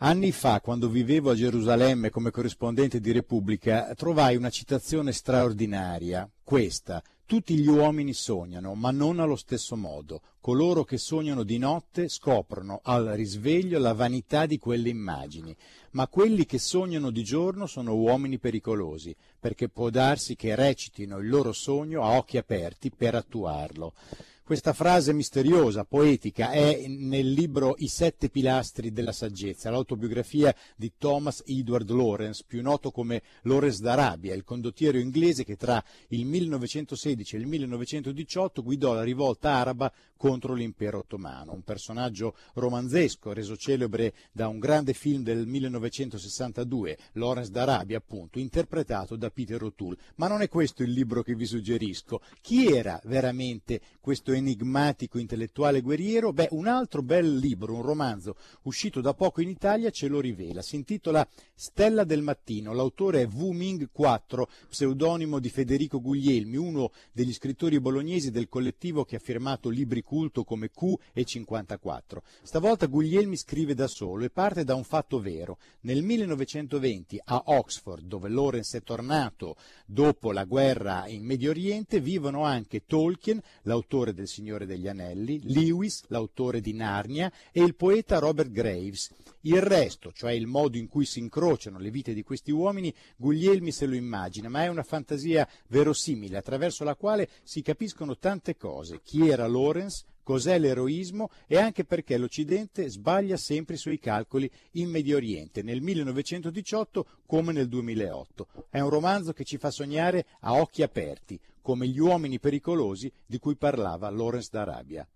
Anni fa, quando vivevo a Gerusalemme come corrispondente di Repubblica, trovai una citazione straordinaria, questa. Tutti gli uomini sognano, ma non allo stesso modo. Coloro che sognano di notte scoprono al risveglio la vanità di quelle immagini, ma quelli che sognano di giorno sono uomini pericolosi, perché può darsi che recitino il loro sogno a occhi aperti per attuarlo. Questa frase misteriosa, poetica, è nel libro I sette pilastri della saggezza, l'autobiografia di Thomas Edward Lawrence, più noto come Lawrence d'Arabia, il condottiero inglese che tra il 1916 e il 1918 guidò la rivolta araba contro l'impero ottomano, un personaggio romanzesco reso celebre da un grande film del 1962, Lawrence d'Arabia appunto, interpretato da Peter O'Toole. Ma non è questo il libro che vi suggerisco. Chi era veramente questo enigmatico, intellettuale, guerriero? Beh, un altro bel libro, un romanzo, uscito da poco in Italia, ce lo rivela. Si intitola Stella del mattino. L'autore è Wu Ming 4, pseudonimo di Federico Guglielmi, uno degli scrittori bolognesi del collettivo che ha firmato libri culto come Q e 54. Stavolta Guglielmi scrive da solo e parte da un fatto vero. Nel 1920 a Oxford, dove Lawrence è tornato dopo la guerra in Medio Oriente, vivono anche Tolkien, l'autore del del Signore degli Anelli, Lewis, l'autore di Narnia, e il poeta Robert Graves, il resto, cioè il modo in cui si incrociano le vite di questi uomini, Guglielmi se lo immagina, ma è una fantasia verosimile attraverso la quale si capiscono tante cose. Chi era Lorenz? Cos'è l'eroismo e anche perché l'Occidente sbaglia sempre i suoi calcoli in Medio Oriente, nel 1918 come nel 2008. È un romanzo che ci fa sognare a occhi aperti, come gli uomini pericolosi di cui parlava Lawrence d'Arabia.